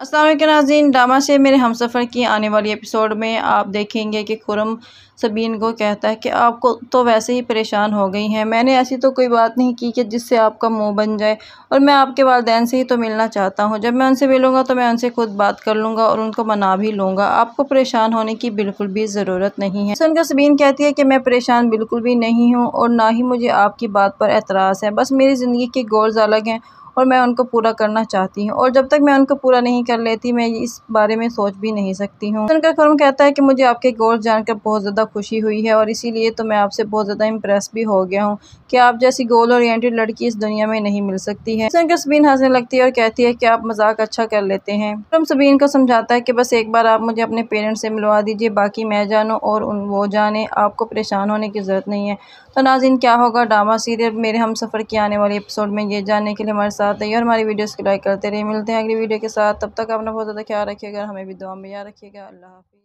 असलम नाजीन ड्रामा से मेरे हम सफ़र की आने वाली एपिसोड में आप देखेंगे कि खुरम सबीन को कहता है कि आपको तो वैसे ही परेशान हो गई हैं मैंने ऐसी तो कोई बात नहीं की कि जिससे आपका मुंह बन जाए और मैं आपके वालदेन से ही तो मिलना चाहता हूँ जब मैं उनसे मिलूँगा तो मैं उनसे खुद बात कर लूँगा और उनको मना भी लूँगा आपको परेशान होने की बिल्कुल भी ज़रूरत नहीं है सुनकर सबीन कहती है कि मैं परेशान बिल्कुल भी नहीं हूँ और ना ही मुझे आपकी बात पर एतराज़ है बस मेरी ज़िंदगी के गोल्स अलग हैं और मैं उनको पूरा करना चाहती हूँ और जब तक मैं उनको पूरा नहीं कर लेती मैं इस बारे में सोच भी नहीं सकती हूँ उनका फॉर्म कहता है कि मुझे आपके गोल्स जानकर बहुत ज़्यादा खुशी हुई है और इसीलिए तो मैं आपसे बहुत ज़्यादा इंप्रेस भी हो गया हूँ कि आप जैसी गोल और लड़की इस दुनिया में नहीं मिल सकती है सुनकर सबीन हंसने लगती है और कहती है कि आप मजाक अच्छा कर लेते हैं हम सबीन को समझाता है कि बस एक बार आप मुझे अपने पेरेंट्स से मिलवा दीजिए बाकी मैं जानूँ और उन वो जाने आपको परेशान होने की ज़रूरत नहीं है तो नाजिन क्या होगा ड्रामा सीरियल मेरे हम सफ़र के आने वाले एपिसोड में ये जानने के लिए हमारे साथ साथ रहिए और हमारी वीडियोस को लाइक करते रहिए मिलते हैं अगली वीडियो के साथ तब तक अपना बहुत ज़्यादा ख्याल रखिएगा हमें भी दुआ में याद रखिएगा अल्लाह हाफिज़